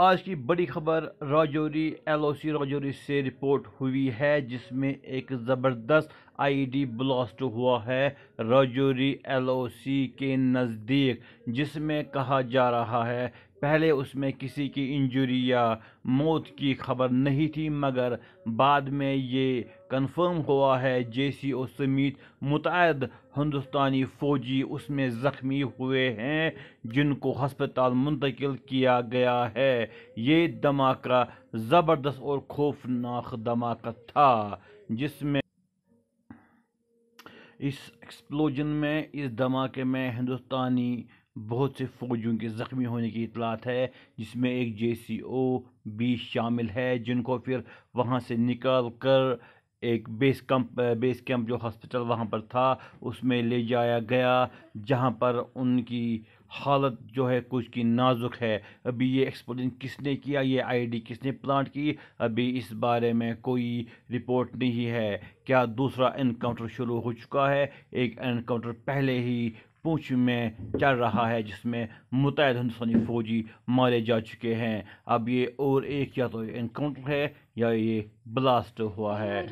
आज की बड़ी खबर राजौरी एलओसी राजौरी से रिपोर्ट हुई है जिसमें एक ज़बरदस्त आईडी ब्लास्ट हुआ है राजौरी एलओसी के नज़दीक जिसमें कहा जा रहा है पहले उसमें किसी की इंजरी या मौत की खबर नहीं थी मगर बाद में ये कन्फर्म हुआ है जेसी और समीत मुतद हिंदुस्तानी फ़ौजी उसमें ज़ख्मी हुए हैं जिनको हस्पताल मुंतकिल किया गया है ये धमाका ज़बरदस्त और खौफनाक धमाका था जिसमें इस एक्सप्लोजन में इस धमाके में हिंदुस्तानी बहुत से फौजियों के ज़ख्मी होने की इतलात है जिसमें एक जे सी ओ भी शामिल है जिनको फिर वहाँ से निकाल कर एक बेस कैंप बेस कैंप जो हॉस्पिटल वहाँ पर था उसमें ले जाया गया जहाँ पर उनकी हालत जो है कुछ की नाजुक है अभी ये एक्सपेरिमेंट किसने किया ये आईडी किसने प्लांट की अभी इस बारे में कोई रिपोर्ट नहीं है क्या दूसरा एनकाउंटर शुरू हो चुका है एक एनकाउंटर पहले ही पूछ में चल रहा है जिसमें मुतहद हिंदुस्तानी फ़ौजी मारे जा चुके हैं अब ये और एक या तो इनकाउंटर है या ये ब्लास्ट हुआ है